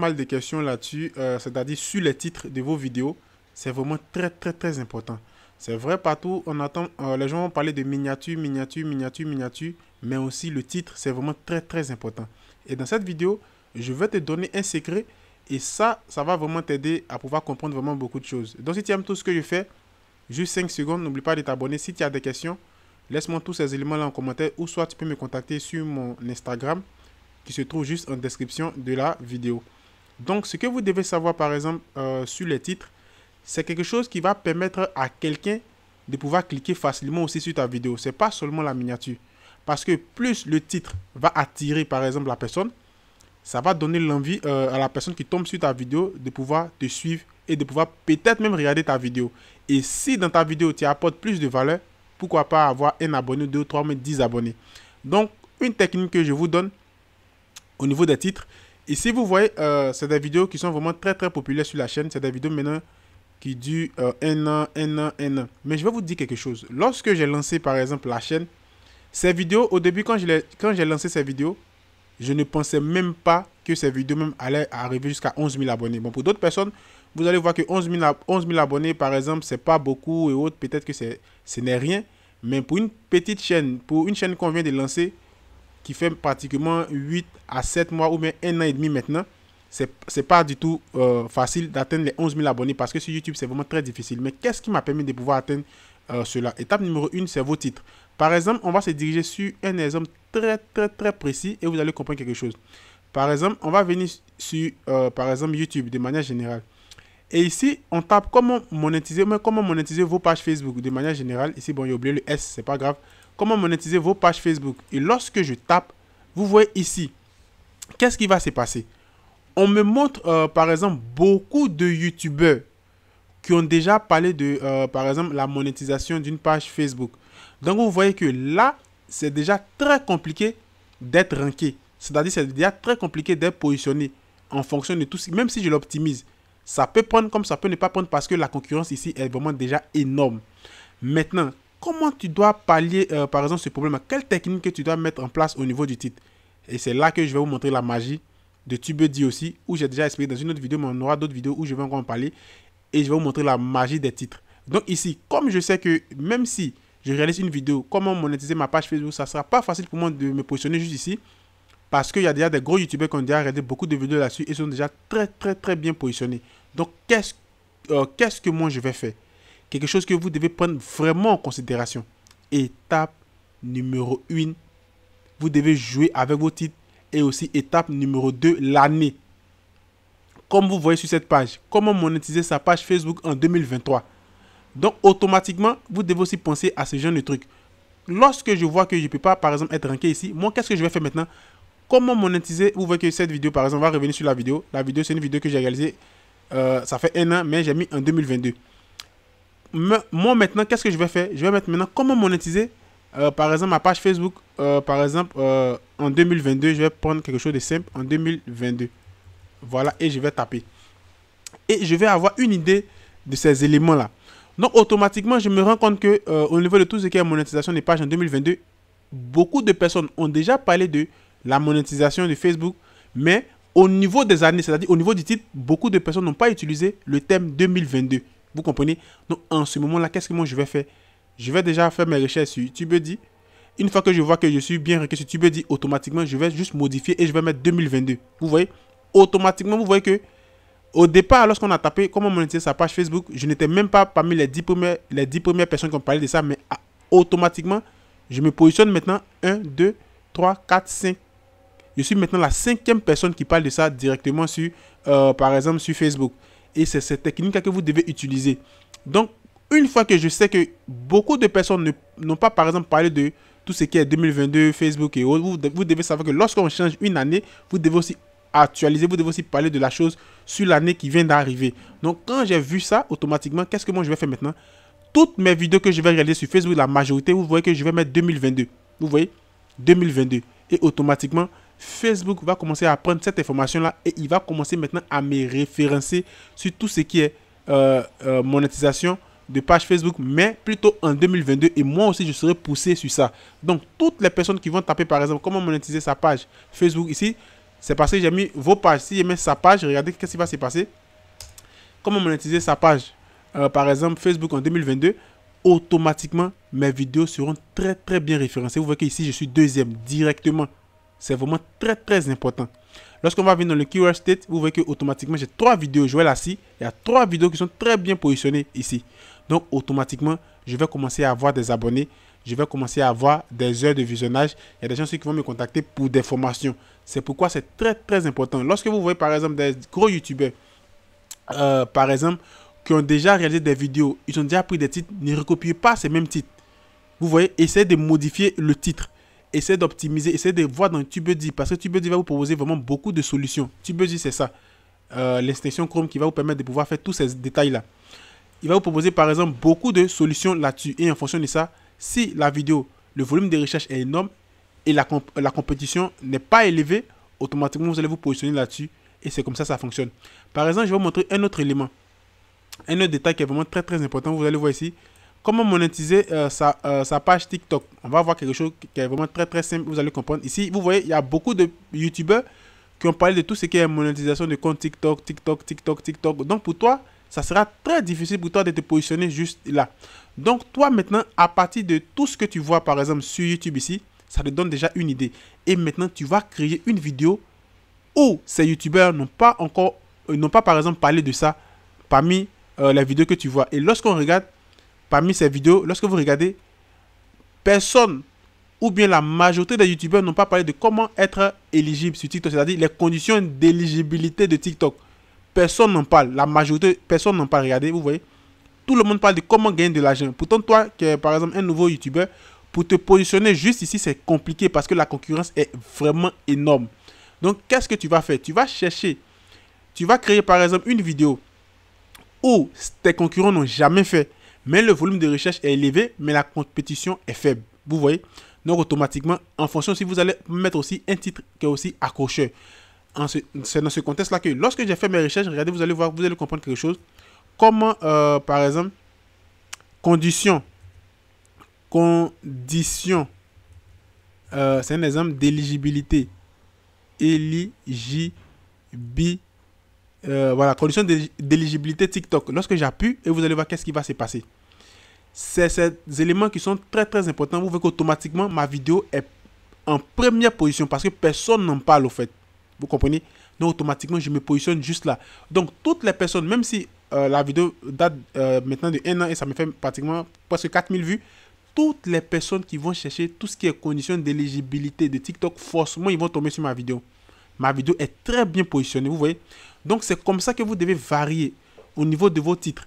mal de questions là-dessus, euh, c'est-à-dire sur les titres de vos vidéos. C'est vraiment très, très, très important. C'est vrai, partout, on attend, euh, les gens vont parler de miniature, miniature, miniature, miniature, mais aussi le titre, c'est vraiment très, très important. Et dans cette vidéo, je vais te donner un secret et ça, ça va vraiment t'aider à pouvoir comprendre vraiment beaucoup de choses. Donc, si tu aimes tout ce que je fais, juste 5 secondes, n'oublie pas de t'abonner. Si tu as des questions, laisse-moi tous ces éléments-là en commentaire ou soit tu peux me contacter sur mon Instagram qui se trouve juste en description de la vidéo. Donc, ce que vous devez savoir, par exemple, euh, sur les titres, c'est quelque chose qui va permettre à quelqu'un de pouvoir cliquer facilement aussi sur ta vidéo. Ce n'est pas seulement la miniature. Parce que plus le titre va attirer, par exemple, la personne, ça va donner l'envie euh, à la personne qui tombe sur ta vidéo de pouvoir te suivre et de pouvoir peut-être même regarder ta vidéo. Et si dans ta vidéo, tu apportes plus de valeur, pourquoi pas avoir un abonné, deux, trois, mais dix abonnés. Donc, une technique que je vous donne au niveau des titres, et si vous voyez, euh, c'est des vidéos qui sont vraiment très très populaires sur la chaîne. C'est des vidéos maintenant qui durent euh, un an, un an, un an. Mais je vais vous dire quelque chose. Lorsque j'ai lancé par exemple la chaîne, ces vidéos, au début quand j'ai lancé ces vidéos, je ne pensais même pas que ces vidéos même allaient arriver jusqu'à 11 000 abonnés. Bon, pour d'autres personnes, vous allez voir que 11 000, abonnés, par exemple, c'est pas beaucoup et autres. Peut-être que ce n'est rien. Mais pour une petite chaîne, pour une chaîne qu'on vient de lancer, qui fait pratiquement 8 à 7 mois ou même un an et demi maintenant, c'est n'est pas du tout euh, facile d'atteindre les 11 000 abonnés parce que sur YouTube, c'est vraiment très difficile. Mais qu'est-ce qui m'a permis de pouvoir atteindre euh, cela Étape numéro 1, c'est vos titres. Par exemple, on va se diriger sur un exemple très, très, très précis et vous allez comprendre quelque chose. Par exemple, on va venir sur, euh, par exemple, YouTube de manière générale. Et ici, on tape comment monétiser, mais comment monétiser vos pages Facebook de manière générale. Ici, bon, j'ai oublié le S, c'est pas grave comment monétiser vos pages Facebook. Et lorsque je tape, vous voyez ici, qu'est-ce qui va se passer On me montre, euh, par exemple, beaucoup de YouTubeurs qui ont déjà parlé de, euh, par exemple, la monétisation d'une page Facebook. Donc, vous voyez que là, c'est déjà très compliqué d'être ranké. C'est-à-dire, c'est déjà très compliqué d'être positionné en fonction de tout. Même si je l'optimise, ça peut prendre comme ça peut ne pas prendre parce que la concurrence ici est vraiment déjà énorme. Maintenant, comment tu dois pallier, euh, par exemple, ce problème Quelle technique que tu dois mettre en place au niveau du titre Et c'est là que je vais vous montrer la magie de TubeD aussi, où j'ai déjà expliqué dans une autre vidéo, mais on aura d'autres vidéos où je vais encore en parler. Et je vais vous montrer la magie des titres. Donc ici, comme je sais que même si je réalise une vidéo, comment monétiser ma page Facebook, ça ne sera pas facile pour moi de me positionner juste ici. Parce qu'il y a déjà des gros youtubeurs qui ont déjà réalisé beaucoup de vidéos là-dessus et sont déjà très très très bien positionnés. Donc qu'est-ce euh, que moi je vais faire quelque chose que vous devez prendre vraiment en considération. Étape numéro 1, vous devez jouer avec vos titres. Et aussi étape numéro 2, l'année. Comme vous voyez sur cette page, comment monétiser sa page Facebook en 2023. Donc automatiquement, vous devez aussi penser à ce genre de trucs. Lorsque je vois que je ne peux pas, par exemple, être ranké ici, moi, qu'est-ce que je vais faire maintenant Comment monétiser Vous voyez que cette vidéo, par exemple, on va revenir sur la vidéo. La vidéo, c'est une vidéo que j'ai réalisée, euh, ça fait un an, mais j'ai mis en 2022 moi maintenant, qu'est-ce que je vais faire Je vais mettre maintenant comment monétiser, euh, par exemple, ma page Facebook. Euh, par exemple, euh, en 2022, je vais prendre quelque chose de simple en 2022. Voilà, et je vais taper. Et je vais avoir une idée de ces éléments-là. Donc, automatiquement, je me rends compte que au niveau de tout ce qui est monétisation des pages en 2022, beaucoup de personnes ont déjà parlé de la monétisation de Facebook, mais au niveau des années, c'est-à-dire au niveau du titre, beaucoup de personnes n'ont pas utilisé le thème 2022. Vous comprenez Donc, en ce moment-là, qu'est-ce que moi je vais faire Je vais déjà faire mes recherches sur YouTube. Une fois que je vois que je suis bien requis sur dit automatiquement, je vais juste modifier et je vais mettre 2022. Vous voyez Automatiquement, vous voyez que au départ, lorsqu'on a tapé comment monétiser sa page Facebook, je n'étais même pas parmi les 10 premières, les 10 premières personnes qui ont parlé de ça, mais automatiquement, je me positionne maintenant 1, 2, 3, 4, 5. Je suis maintenant la cinquième personne qui parle de ça directement sur, euh, par exemple, sur Facebook et c'est cette technique que vous devez utiliser. Donc, une fois que je sais que beaucoup de personnes n'ont pas, par exemple, parlé de tout ce qui est 2022, Facebook et autres, vous, devez savoir que lorsqu'on change une année, vous devez aussi actualiser, vous devez aussi parler de la chose sur l'année qui vient d'arriver. Donc, quand j'ai vu ça, automatiquement, qu'est-ce que moi je vais faire maintenant Toutes mes vidéos que je vais réaliser sur Facebook, la majorité, vous voyez que je vais mettre 2022. Vous voyez 2022. Et automatiquement, Facebook va commencer à prendre cette information-là et il va commencer maintenant à me référencer sur tout ce qui est euh, euh, monétisation de page Facebook, mais plutôt en 2022. Et moi aussi, je serai poussé sur ça. Donc, toutes les personnes qui vont taper, par exemple, comment monétiser sa page Facebook ici, c'est parce que j'ai mis vos pages. Si j'ai mis sa page, regardez qu'est-ce qui va se passer. Comment monétiser sa page, euh, par exemple, Facebook en 2022 automatiquement, mes vidéos seront très, très bien référencées. Vous voyez qu'ici, je suis deuxième directement. C'est vraiment très très important. Lorsqu'on va venir dans le keyword state, vous voyez que automatiquement j'ai trois vidéos. Je vais là Il y a trois vidéos qui sont très bien positionnées ici. Donc automatiquement, je vais commencer à avoir des abonnés. Je vais commencer à avoir des heures de visionnage. Il y a des gens qui vont me contacter pour des formations. C'est pourquoi c'est très très important. Lorsque vous voyez par exemple des gros youtubeurs, euh, par exemple, qui ont déjà réalisé des vidéos, ils ont déjà pris des titres, ne recopiez pas ces mêmes titres. Vous voyez, essayez de modifier le titre. Essayez d'optimiser, Essayez de voir dans TubeDi parce que TubeDi va vous proposer vraiment beaucoup de solutions. TubeDi, c'est ça. Euh, L'extension Chrome qui va vous permettre de pouvoir faire tous ces détails-là. Il va vous proposer par exemple beaucoup de solutions là-dessus. Et en fonction de ça, si la vidéo, le volume de recherche est énorme et la, la compétition n'est pas élevée, automatiquement vous allez vous positionner là-dessus. Et c'est comme ça ça fonctionne. Par exemple, je vais vous montrer un autre élément. Un autre détail qui est vraiment très très important. Vous allez voir ici, Comment monétiser euh, euh, sa, page TikTok On va voir quelque chose qui est vraiment très très simple, vous allez comprendre. Ici, vous voyez, il y a beaucoup de YouTubeurs qui ont parlé de tout ce qui est monétisation de compte TikTok, TikTok, TikTok, TikTok. Donc pour toi, ça sera très difficile pour toi de te positionner juste là. Donc toi maintenant, à partir de tout ce que tu vois par exemple sur YouTube ici, ça te donne déjà une idée. Et maintenant, tu vas créer une vidéo où ces youtubeurs n'ont pas encore, euh, n'ont pas par exemple parlé de ça parmi les vidéos que tu vois. Et lorsqu'on regarde, parmi ces vidéos, lorsque vous regardez, personne ou bien la majorité des youtubeurs n'ont pas parlé de comment être éligible sur TikTok, c'est-à-dire les conditions d'éligibilité de TikTok. Personne n'en parle, la majorité, personne n'en parle. regardé. vous voyez, tout le monde parle de comment gagner de l'argent. Pourtant, toi, qui es par exemple un nouveau Youtuber, pour te positionner juste ici, c'est compliqué parce que la concurrence est vraiment énorme. Donc, qu'est-ce que tu vas faire Tu vas chercher, tu vas créer par exemple une vidéo où tes concurrents n'ont jamais fait mais le volume de recherche est élevé, mais la compétition est faible. Vous voyez Donc automatiquement, en fonction, si vous allez mettre aussi un titre qui est aussi accrocheur. C'est dans ce contexte-là que lorsque j'ai fait mes recherches, regardez, vous allez voir, vous allez comprendre quelque chose. Comment, euh, par exemple, condition. Condition. Euh, c'est un exemple d'éligibilité. Éligibilité euh, voilà, condition d'éligibilité TikTok. Lorsque j'appuie, et vous allez voir qu'est-ce qui va se passer. C'est ces éléments qui sont très très importants. Vous voyez qu'automatiquement, ma vidéo est en première position parce que personne n'en parle au fait. Vous comprenez Donc automatiquement, je me positionne juste là. Donc toutes les personnes, même si euh, la vidéo date euh, maintenant de 1 an et ça me fait pratiquement presque 4000 vues, toutes les personnes qui vont chercher tout ce qui est condition d'éligibilité de TikTok, forcément, ils vont tomber sur ma vidéo ma vidéo est très bien positionnée, vous voyez. Donc c'est comme ça que vous devez varier au niveau de vos titres.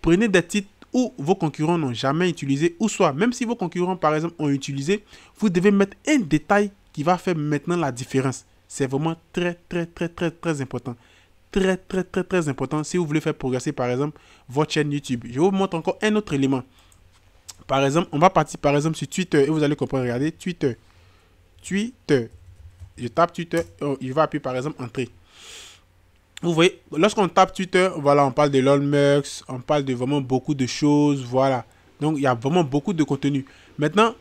Prenez des titres où vos concurrents n'ont jamais utilisé, ou soit même si vos concurrents par exemple ont utilisé, vous devez mettre un détail qui va faire maintenant la différence. C'est vraiment très très très très très important. Très très très très important si vous voulez faire progresser par exemple votre chaîne YouTube. Je vous montre encore un autre élément. Par exemple, on va partir par exemple sur Twitter et vous allez comprendre. Regardez Twitter. Twitter je tape Twitter, euh, il va appuyer par exemple entrer. Vous voyez, lorsqu'on tape Twitter, voilà, on parle de l'Olmex, on parle de vraiment beaucoup de choses, voilà. Donc, il y a vraiment beaucoup de contenu. Maintenant,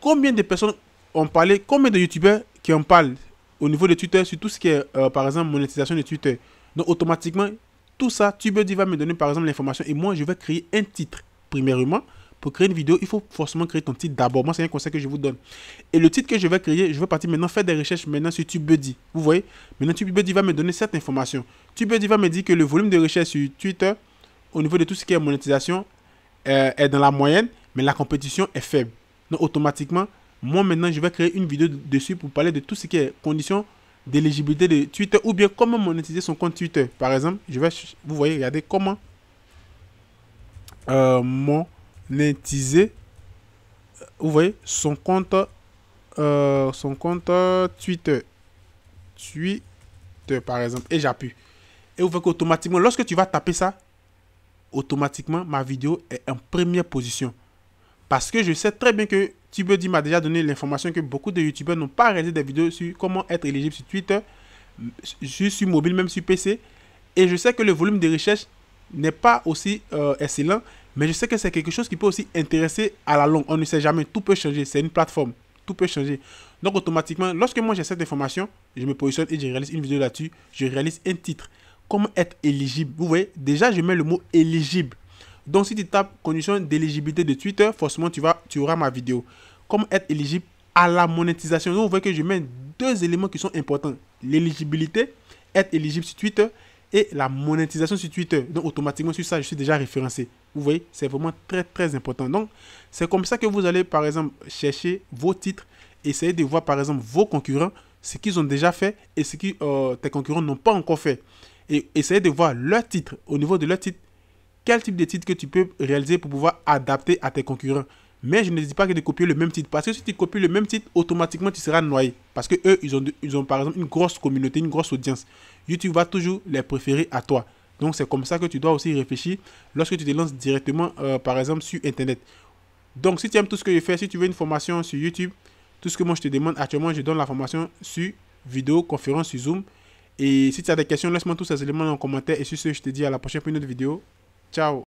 combien de personnes ont parlé, combien de youtubeurs qui en parlent au niveau de Twitter sur tout ce qui est, euh, par exemple, monétisation de Twitter Donc, automatiquement, tout ça, TubeDiva va me donner, par exemple, l'information et moi, je vais créer un titre, premièrement. Pour créer une vidéo, il faut forcément créer ton titre d'abord. Moi, c'est un conseil que je vous donne. Et le titre que je vais créer, je vais partir maintenant faire des recherches maintenant sur TubeBuddy. Vous voyez Maintenant, TubeBuddy va me donner cette information. TubeBuddy va me dire que le volume de recherche sur Twitter, au niveau de tout ce qui est monétisation, euh, est dans la moyenne, mais la compétition est faible. Donc, automatiquement, moi, maintenant, je vais créer une vidéo dessus pour parler de tout ce qui est conditions d'éligibilité de Twitter ou bien comment monétiser son compte Twitter. Par exemple, je vais, vous voyez, regarder comment euh, mon l'utiliser vous voyez son compte euh, son compte Twitter Twitter par exemple et j'appuie et vous faites qu'automatiquement lorsque tu vas taper ça automatiquement ma vidéo est en première position parce que je sais très bien que tu dis m'a déjà donné l'information que beaucoup de youtubeurs n'ont pas réalisé des vidéos sur comment être éligible sur Twitter sur, sur mobile même sur PC et je sais que le volume de recherche n'est pas aussi euh, excellent mais je sais que c'est quelque chose qui peut aussi intéresser à la longue. On ne sait jamais, tout peut changer. C'est une plateforme, tout peut changer. Donc automatiquement, lorsque moi j'ai cette information, je me positionne et je réalise une vidéo là-dessus, je réalise un titre. Comment être éligible Vous voyez, déjà je mets le mot éligible. Donc si tu tapes condition d'éligibilité de Twitter, forcément tu, vas, tu auras ma vidéo. Comment être éligible à la monétisation Donc vous voyez que je mets deux éléments qui sont importants. L'éligibilité, être éligible sur Twitter et la monétisation sur Twitter. Donc automatiquement sur ça, je suis déjà référencé. Vous voyez, c'est vraiment très très important. Donc, c'est comme ça que vous allez par exemple chercher vos titres, essayez de voir par exemple vos concurrents, ce qu'ils ont déjà fait et ce que euh, tes concurrents n'ont pas encore fait. Et essayer de voir leurs titres, au niveau de leurs titres, quel type de titre que tu peux réaliser pour pouvoir adapter à tes concurrents. Mais je ne dis pas que de copier le même titre. Parce que si tu copies le même titre, automatiquement tu seras noyé. Parce que eux, ils ont, ils ont par exemple une grosse communauté, une grosse audience. YouTube va toujours les préférer à toi. Donc c'est comme ça que tu dois aussi réfléchir lorsque tu te lances directement, euh, par exemple, sur Internet. Donc si tu aimes tout ce que je fais, si tu veux une formation sur YouTube, tout ce que moi je te demande actuellement, je donne la formation sur vidéo, conférence, sur Zoom. Et si tu as des questions, laisse-moi tous ces éléments en commentaire. Et sur ce, je te dis à la prochaine pour une autre vidéo. Ciao